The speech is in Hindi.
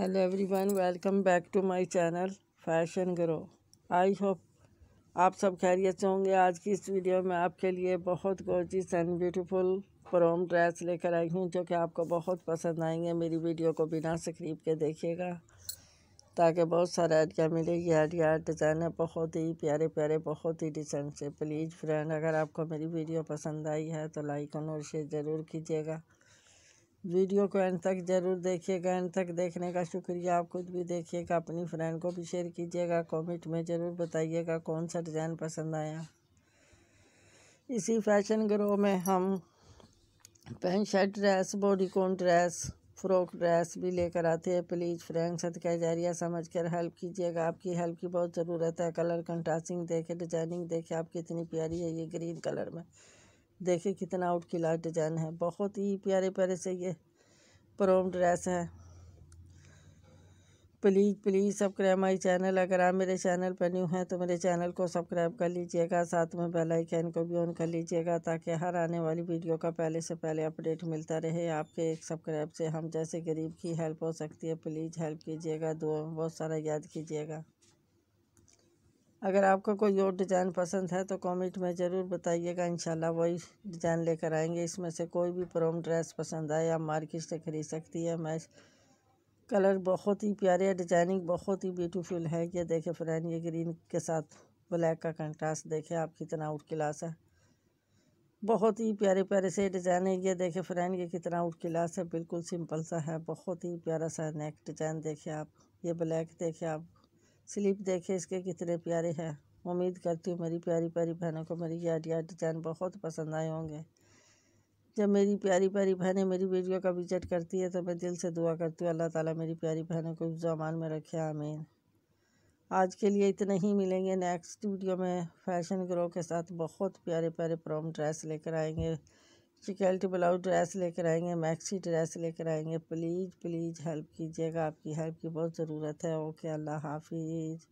hello everyone welcome back to my channel fashion grow I hope आप सब खैरियत से होंगे आज की इस वीडियो में आपके लिए बहुत gorgeous and beautiful prom dress लेकर आई हूँ जो कि आपको बहुत पसंद आएंगे मेरी वीडियो को बिना स्क्रीप के देखिएगा ताकि बहुत सारे आइडिया मिले ये आइडिया डिज़ाइन है बहुत ही प्यारे प्यारे बहुत ही डिसेंट से प्लीज़ फ्रेंड अगर आपको मेरी वीडियो पसंद आई है तो लाइक और शेयर ज़रूर कीजिएगा वीडियो को एंड तक ज़रूर देखिएगा एंड तक देखने का शुक्रिया आप खुद भी देखिएगा अपनी फ्रेंड को भी शेयर कीजिएगा कमेंट में ज़रूर बताइएगा कौन सा डिज़ाइन पसंद आया इसी फैशन ग्रो में हम पैंट शर्ट ड्रेस कॉन ड्रेस फ्रॉक ड्रेस भी लेकर आते हैं प्लीज़ फ्रेंड सदका जारिया समझ कर हेल्प कीजिएगा आपकी हेल्प की बहुत ज़रूरत है कलर कंट्रास्टिंग देखे डिजाइनिंग देखे आप कितनी प्यारी है ये ग्रीन कलर में देखिए कितना आउट की लाइट डिजाइन है बहुत ही प्यारे प्यारे से ये प्रोम ड्रेस है please please subscribe my channel अगर आप मेरे चैनल पर न्यू हैं तो मेरे चैनल को सब्सक्राइब कर लीजिएगा साथ में बेल आइकन को भी ऑन कर लीजिएगा ताकि हर आने वाली वीडियो का पहले से पहले अपडेट मिलता रहे आपके एक सब्सक्राइब से हम जैसे गरीब की हेल्प हो सकती है प्लीज़ हेल्प कीजिएगा दो बहुत सारा याद कीजिएगा अगर आपको कोई और डिज़ाइन पसंद है तो कमेंट में ज़रूर बताइएगा इंशाल्लाह वही डिज़ाइन लेकर आएंगे इसमें से कोई भी प्रोम ड्रेस पसंद आए आप मार्केट से ख़रीद सकती है मैं कलर बहुत ही प्यारे है डिज़ाइनिंग बहुत ही ब्यूटीफुल है ये देखें फ्रेंड ये ग्रीन के साथ ब्लैक का कंट्रास्ट देखें आप कितना आउट क्लास है बहुत ही प्यारे प्यारे से डिज़ाइन है ये देखें फ्रेंड ये कितना आउट क्लास है बिल्कुल सिंपल सा है बहुत ही प्यारा सा नेक डिज़ाइन देखें आप ये ब्लैक देखें आप स्लीप देखे इसके कितने प्यारे हैं उम्मीद करती हूँ मेरी प्यारी प्यारी बहनों को मेरी यार यार डिजाइन बहुत पसंद आए होंगे जब मेरी प्यारी प्यारी बहनें मेरी वीडियो का विजिट करती है तो मैं दिल से दुआ करती हूँ अल्लाह ताला मेरी प्यारी बहनों को जमान में रखे आमीन आज के लिए इतना ही मिलेंगे नेक्स्ट वीडियो में फैशन ग्रो के साथ बहुत प्यारे प्यारे प्रोम ड्रेस लेकर आएंगे सिक्योरिटी ब्लाउज ड्रेस लेकर आएंगे मैक्सी ड्रेस लेकर आएंगे प्लीज़ प्लीज़ हेल्प कीजिएगा आपकी हेल्प की बहुत ज़रूरत है ओके अल्लाह हाफिज़